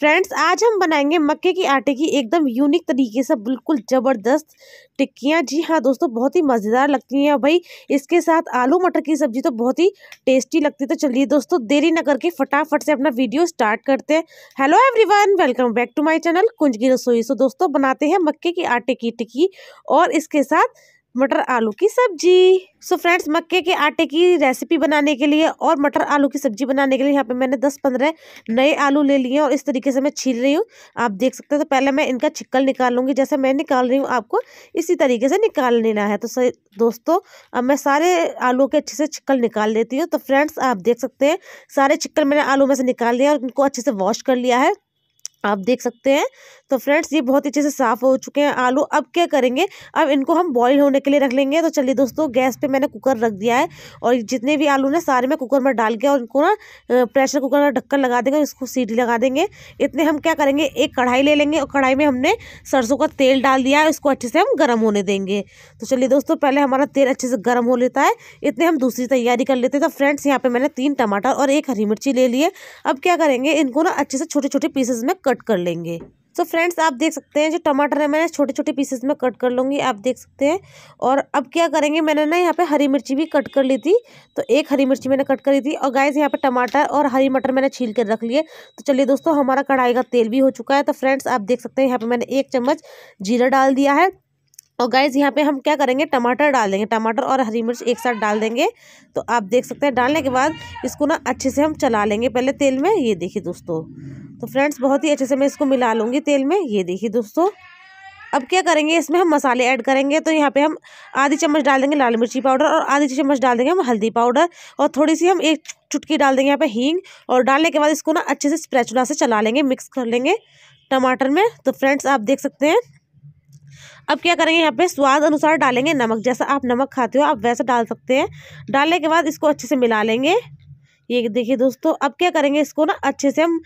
friends आज हम बनाएंगे मक्के की आटे की एकदम यूनिक तरीके से बिल्कुल ज़बरदस्त टिक्कियाँ जी हाँ दोस्तों बहुत ही मज़ेदार लगती हैं भाई इसके साथ आलू मटर की सब्ज़ी तो बहुत ही टेस्टी लगती है तो चलिए दोस्तों देरी ना करके फटाफट से अपना वीडियो स्टार्ट करते हैं hello everyone welcome back to my channel Kunj की रसोई सो दोस्तों बनाते हैं मक्के की आटे की टिक्की और इसके साथ मटर आलू की सब्जी सो फ्रेंड्स मक्के के आटे की रेसिपी बनाने के लिए और मटर आलू की सब्जी बनाने के लिए यहाँ पे मैंने 10-15 नए आलू ले लिए और इस तरीके से मैं छील रही हूँ आप देख सकते हैं तो पहले मैं इनका छिक्कल निकाल लूँगी जैसे मैं निकाल रही हूँ आपको इसी तरीके से निकाल लेना है तो सर दोस्तों अब मैं सारे आलू के अच्छे से छिक्कल निकाल लेती हूँ तो फ्रेंड्स आप देख सकते हैं सारे छिक्कल मैंने आलू में से निकाल लिया और इनको अच्छे से वॉश कर लिया है आप देख सकते हैं तो फ्रेंड्स ये बहुत अच्छे से साफ़ हो चुके हैं आलू अब क्या करेंगे अब इनको हम बॉईल होने के लिए रख लेंगे तो चलिए दोस्तों गैस पे मैंने कुकर रख दिया है और जितने भी आलू ना सारे मैं कुकर में डाल के और इनको ना प्रेशर कुकर का ढक्कन लगा देंगे इसको सीटी लगा देंगे इतने हम क्या करेंगे एक कढ़ाई ले लेंगे और कढ़ाई में हमने सरसों का तेल डाल दिया है इसको अच्छे से हम गर्म होने देंगे तो चलिए दोस्तों पहले हमारा तेल अच्छे से गर्म हो लेता है इतने हम दूसरी तैयारी कर लेते हैं तो फ्रेंड्स यहाँ पर मैंने तीन टमाटर और एक हरी मिर्ची ले लिए अब क्या करेंगे इनको ना अच्छे से छोटे छोटे पीसेस में कट कर लेंगे सो so फ्रेंड्स आप देख सकते हैं जो टमाटर है मैंने छोटे छोटे पीसेस में कट कर लूँगी आप देख सकते हैं और अब क्या करेंगे मैंने ना यहाँ पे हरी मिर्ची भी कट कर ली थी तो एक हरी मिर्ची मैंने कट करी थी और गाइस यहाँ पे टमाटर और हरी मटर मैंने छील कर रख लिए तो चलिए दोस्तों हमारा कढ़ाई का तेल भी हो चुका है तो फ्रेंड्स आप देख सकते हैं यहाँ पर मैंने एक चम्मच जीरा डाल दिया है और गाइज यहाँ पे हम क्या करेंगे टमाटर डाल देंगे टमाटर और हरी मिर्च एक साथ डाल देंगे तो आप देख सकते हैं डालने के बाद इसको ना अच्छे से हम चला लेंगे पहले तेल में ये देखिए दोस्तों तो फ्रेंड्स बहुत ही अच्छे से मैं इसको मिला लूँगी तेल में ये देखिए दोस्तों अब क्या करेंगे इसमें हम मसाले ऐड करेंगे तो यहाँ पे हम आधी चम्मच डाल देंगे लाल मिर्ची पाउडर और आधी चम्मच डाल देंगे हम हल्दी पाउडर और थोड़ी सी हम एक चुटकी डाल देंगे यहाँ पे हींग और डालने के बाद इसको ना अच्छे से स्प्रेचुला से चला लेंगे मिक्स कर लेंगे टमाटर में तो फ्रेंड्स आप देख सकते हैं अब क्या करेंगे यहाँ पे स्वाद अनुसार डालेंगे नमक जैसा आप नमक खाते हो आप वैसा डाल सकते हैं डालने के बाद इसको अच्छे से मिला लेंगे ये देखिए दोस्तों अब क्या करेंगे इसको ना अच्छे से हम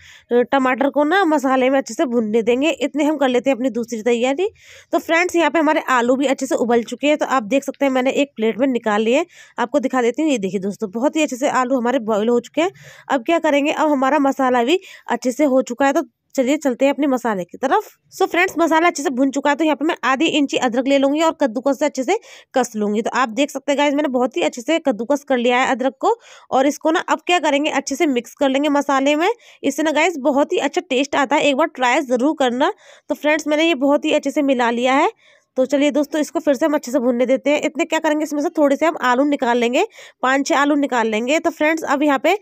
टमाटर को ना मसाले में अच्छे से भुनने देंगे इतने हम कर लेते हैं अपनी दूसरी तैयारी तो फ्रेंड्स यहाँ पे हमारे आलू भी अच्छे से उबल चुके हैं तो आप देख सकते हैं मैंने एक प्लेट में निकाल लिए आपको दिखा देती हूँ ये देखिए दोस्तों बहुत ही अच्छे से आलू हमारे बॉयल हो चुके हैं अब क्या करेंगे अब हमारा मसाला भी अच्छे से हो चुका है तो चलिए चलते हैं अपने मसाले की तरफ सो so फ्रेंड्स मसाला अच्छे से भुन चुका है तो यहाँ पे मैं आधी इंची अदरक ले लूंगी और कद्दूकस से अच्छे से कस लूंगी तो आप देख सकते हैं गाइज मैंने बहुत ही अच्छे से कद्दूकस कर लिया है अदरक को और इसको ना अब क्या करेंगे अच्छे से मिक्स कर लेंगे मसाले में इससे ना गाइज बहुत ही अच्छा टेस्ट आता है एक बार ट्राई ज़रूर करना तो फ्रेंड्स मैंने ये बहुत ही अच्छे से मिला लिया है तो चलिए दोस्तों इसको फिर से हम अच्छे से भूनने देते हैं इतने क्या करेंगे इसमें से थोड़े से हम आलू निकाल लेंगे पाँच छः आलू निकाल लेंगे तो फ्रेंड्स अब यहाँ पे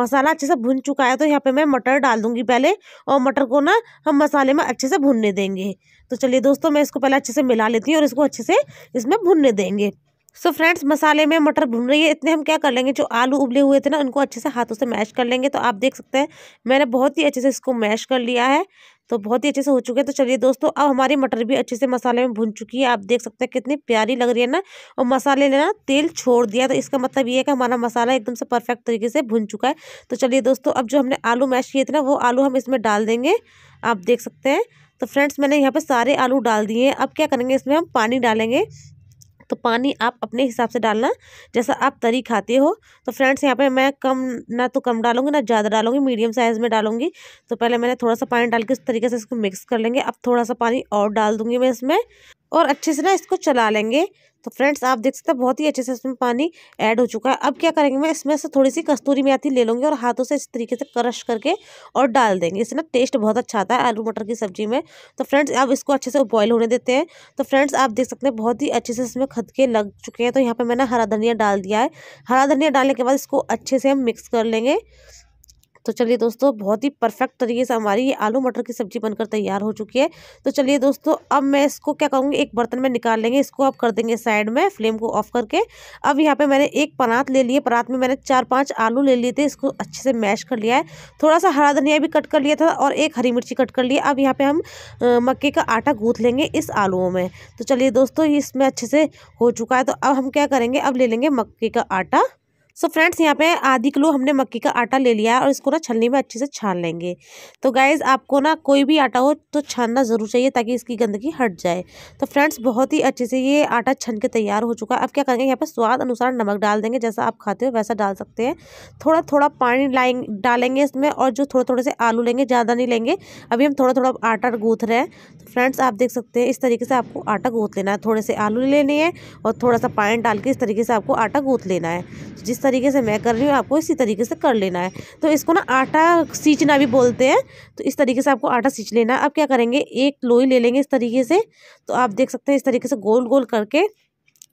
मसाला अच्छे से भुन चुका है तो यहाँ पे मैं मटर डाल दूंगी पहले और मटर को ना हम मसाले में अच्छे से भुनने देंगे तो चलिए दोस्तों मैं इसको पहले अच्छे से मिला लेती हूँ और इसको अच्छे से इसमें भुनने देंगे सो फ्रेंड्स मसाले में मटर भुन रही है इतने हम क्या कर लेंगे जो आलू उबले हुए थे ना उनको अच्छे से हाथों से मैश कर लेंगे तो आप देख सकते हैं मैंने बहुत ही अच्छे से इसको मैश कर लिया है तो बहुत ही अच्छे से हो चुके हैं तो चलिए दोस्तों अब हमारी मटर भी अच्छे से मसाले में भुन चुकी है आप देख सकते हैं कितनी प्यारी लग रही है ना और मसाले ने ना तेल छोड़ दिया तो इसका मतलब ये है कि हमारा मसाला एकदम से परफेक्ट तरीके से भुन चुका है तो चलिए दोस्तों अब जो हमने आलू मैश किए थे ना वो आलू हम इसमें डाल देंगे आप देख सकते हैं तो फ्रेंड्स मैंने यहाँ पर सारे आलू डाल दिए हैं अब क्या करेंगे इसमें हम पानी डालेंगे तो पानी आप अपने हिसाब से डालना जैसा आप तरी खाते हो तो फ्रेंड्स यहाँ पे मैं कम ना तो कम डालूंगी ना ज़्यादा डालूंगी मीडियम साइज़ में डालूंगी तो पहले मैंने थोड़ा सा पानी डाल के उस तरीके से इसको मिक्स कर लेंगे अब थोड़ा सा पानी और डाल दूँगी मैं इसमें और अच्छे से ना इसको चला लेंगे तो फ्रेंड्स आप देख सकते हैं बहुत ही अच्छे से इसमें पानी ऐड हो चुका है अब क्या करेंगे मैं इसमें से थोड़ी सी कस्तूरी मेथी ले लूँगी और हाथों से इस तरीके से क्रश करके और डाल देंगे इससे ना टेस्ट बहुत अच्छा आता है आलू मटर की सब्जी में तो फ्रेंड्स अब इसको अच्छे से बॉयल होने देते हैं तो फ्रेंड्स आप देख सकते हैं बहुत ही अच्छे से इसमें खदके लग चुके हैं तो यहाँ पर मैंने हरा धनिया डाल दिया है हरा धनिया डालने के बाद इसको अच्छे से हम मिक्स कर लेंगे तो चलिए दोस्तों बहुत ही परफेक्ट तरीके से हमारी ये आलू मटर की सब्जी बनकर तैयार हो चुकी है तो चलिए दोस्तों अब मैं इसको क्या करूँगी एक बर्तन में निकाल लेंगे इसको आप कर देंगे साइड में फ्लेम को ऑफ करके अब यहाँ पर मैंने एक परात ले लिए परात में मैंने चार पाँच आलू ले लिए थे इसको अच्छे से मैश कर लिया है थोड़ा सा हरा धनिया भी कट कर लिया था और एक हरी मिर्ची कट कर लिया अब यहाँ पर हम मक्के का आटा गूँथ लेंगे इस आलुओं में तो चलिए दोस्तों इसमें अच्छे से हो चुका है तो अब हम क्या करेंगे अब ले लेंगे मक्के का आटा सो so फ्रेंड्स यहाँ पे आधी किलो हमने मक्की का आटा ले लिया है और इसको ना छलनी में अच्छे से छान लेंगे तो गाइज़ आपको ना कोई भी आटा हो तो छानना ज़रूर चाहिए ताकि इसकी गंदगी हट जाए तो फ्रेंड्स बहुत ही अच्छे से ये आटा छन के तैयार हो चुका है अब क्या करेंगे यहाँ पर स्वाद अनुसार नमक डाल देंगे जैसा आप खाते हो वैसा डाल सकते हैं थोड़ा थोड़ा पानी लाएंगे डालेंगे इसमें और जो थोड़े थोड़े से आलू लेंगे ज़्यादा नहीं लेंगे अभी हम थोड़ा थोड़ा आटा गूँथ रहे हैं तो फ्रेंड्स आप देख सकते हैं इस तरीके से आपको आटा गूँथ लेना है थोड़े से आलू लेने हैं और थोड़ा सा पानी डाल के इस तरीके से आपको आटा गूँथ लेना है तो जिस तरीके से मैं कर रही हूँ आपको इसी तरीके से कर लेना है तो इसको ना आटा सींचना भी बोलते हैं तो इस तरीके से आपको आटा सींच लेना है अब क्या करेंगे एक लोई ले लेंगे इस तरीके से तो आप देख सकते हैं इस तरीके से गोल गोल करके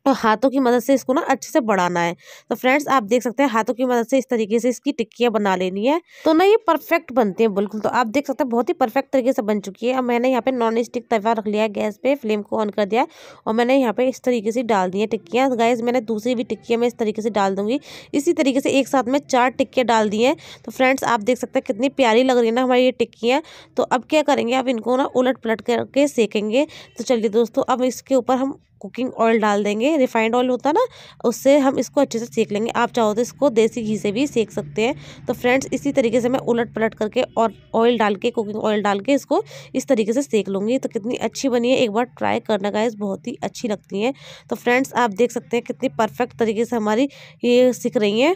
और हाथों की मदद से इसको ना अच्छे से बढ़ाना है तो फ्रेंड्स आप देख सकते हैं हाथों की मदद से इस तरीके से इसकी टिक्कियाँ बना लेनी है तो ना ये परफेक्ट बनते हैं बिल्कुल तो आप देख सकते हैं बहुत ही परफेक्ट तरीके से बन चुकी है अब मैंने यहाँ पे नॉन स्टिक तवा रख लिया है गैस पे फ्लेम को ऑन कर दिया है और मैंने यहाँ पे इस तरीके से डाल दी है टिक्कियाँ गैस मैंने दूसरी भी टिक्कियाँ मैं इस तरीके से डाल दूंगी इसी तरीके से एक साथ में चार टिक्कियाँ डाल दी हैं तो फ्रेंड्स आप देख सकते हैं कितनी प्यारी लग रही है ना हमारी ये टिक्कियाँ तो अब क्या करेंगे अब इनको ना उलट पलट करके सेकेंगे तो चलिए दोस्तों अब इसके ऊपर हम कुकिंग ऑयल डाल देंगे रिफाइंड ऑयल होता ना उससे हम इसको अच्छे से सेक लेंगे आप चाहो तो इसको देसी घी से भी सेक सकते हैं तो फ्रेंड्स इसी तरीके से मैं उलट पलट करके और ऑयल डाल के कुकिंग ऑयल डाल के इसको इस तरीके से सेक लूँगी तो कितनी अच्छी बनी है एक बार ट्राई करना का बहुत ही अच्छी लगती हैं तो फ्रेंड्स आप देख सकते हैं कितनी परफेक्ट तरीके से हमारी ये सीख रही हैं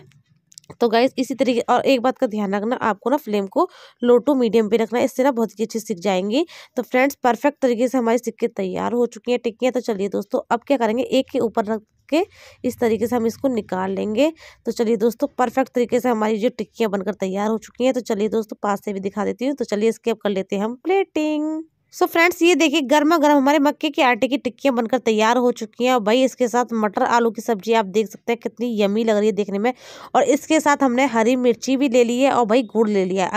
तो गाइस इसी तरीके और एक बात का ध्यान रखना आपको ना फ्लेम को लो टू मीडियम पे रखना इससे ना बहुत ही अच्छी सीख जाएंगी तो फ्रेंड्स परफेक्ट तरीके से हमारी सिक्के तैयार हो चुकी हैं टिक्कियाँ तो चलिए दोस्तों अब क्या करेंगे एक के ऊपर रख के इस तरीके से हम इसको निकाल लेंगे तो चलिए दोस्तों परफेक्ट तरीके से हमारी जो टिक्कियाँ बनकर तैयार हो चुकी हैं तो चलिए दोस्तों पास से भी दिखा देती हूँ तो चलिए इसके अब कर लेते हैं हम प्लेटिंग सो so फ्रेंड्स ये देखिए गर्मा गर्म हमारे मक्के के आटे की टिक्कियाँ बनकर तैयार हो चुकी हैं और भाई इसके साथ मटर आलू की सब्जी आप देख सकते हैं कितनी यमी लग रही है देखने में और इसके साथ हमने हरी मिर्ची भी ले ली है और भाई गुड़ ले लिया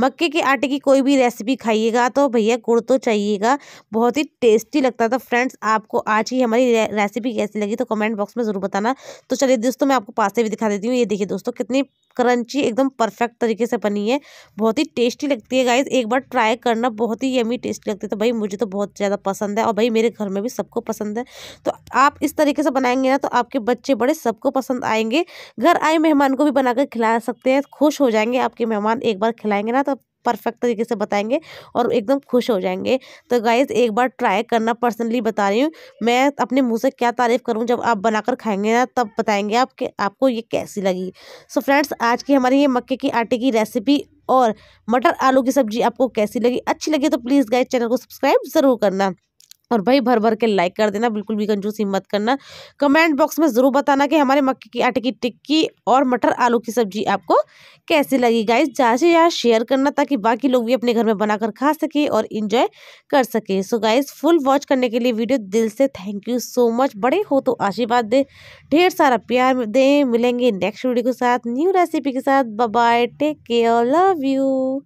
मक्के के आटे की कोई भी रेसिपी खाइएगा तो भैया गुड़ तो चाहिएगा बहुत ही टेस्टी लगता था फ्रेंड्स तो आपको आज ही हमारी रेसिपी कैसी लगी तो कमेंट बॉक्स में ज़रूर बताना तो चलिए दोस्तों मैं आपको पास्ते भी दिखा देती हूँ ये देखिए दोस्तों कितनी क्रंची एकदम परफेक्ट तरीके से बनी है बहुत ही टेस्टी लगती है गाइज एक बार ट्राई करना बहुत ही यमी टेस्टी लगती है तो भाई मुझे तो बहुत ज़्यादा पसंद है और भाई मेरे घर में भी सबको पसंद है तो आप इस तरीके से बनाएंगे ना तो आपके बच्चे बड़े सबको पसंद आएंगे घर आए मेहमान को भी बनाकर खिला सकते हैं खुश हो जाएंगे आपके मेहमान एक बार खिलाएंगे ना तो परफेक्ट तरीके से बताएंगे और एकदम खुश हो जाएंगे तो गाइज़ एक बार ट्राई करना पर्सनली बता रही हूँ मैं अपने मुँह से क्या तारीफ़ करूँ जब आप बनाकर खाएंगे ना तब बताएंगे आप कि आपको ये कैसी लगी सो so फ्रेंड्स आज की हमारी ये मक्के की आटे की रेसिपी और मटर आलू की सब्जी आपको कैसी लगी अच्छी लगी तो प्लीज़ गाइज चैनल को सब्सक्राइब ज़रूर करना और भाई भर भर के लाइक कर देना बिल्कुल भी कंजूसी मत करना कमेंट बॉक्स में ज़रूर बताना कि हमारे मक्के की आटे की टिक्की और मटर आलू की सब्जी आपको कैसी लगी गाइस ज़्यादा से ज़्यादा शेयर करना ताकि बाकी लोग भी अपने घर में बनाकर खा सके और इन्जॉय कर सके सो गाइस फुल वॉच करने के लिए वीडियो दिल से थैंक यू सो मच बड़े हो तो आशीर्वाद दें ढेर सारा प्यार दें मिलेंगे नेक्स्ट वीडियो के साथ न्यू रेसिपी के साथ bye take care love you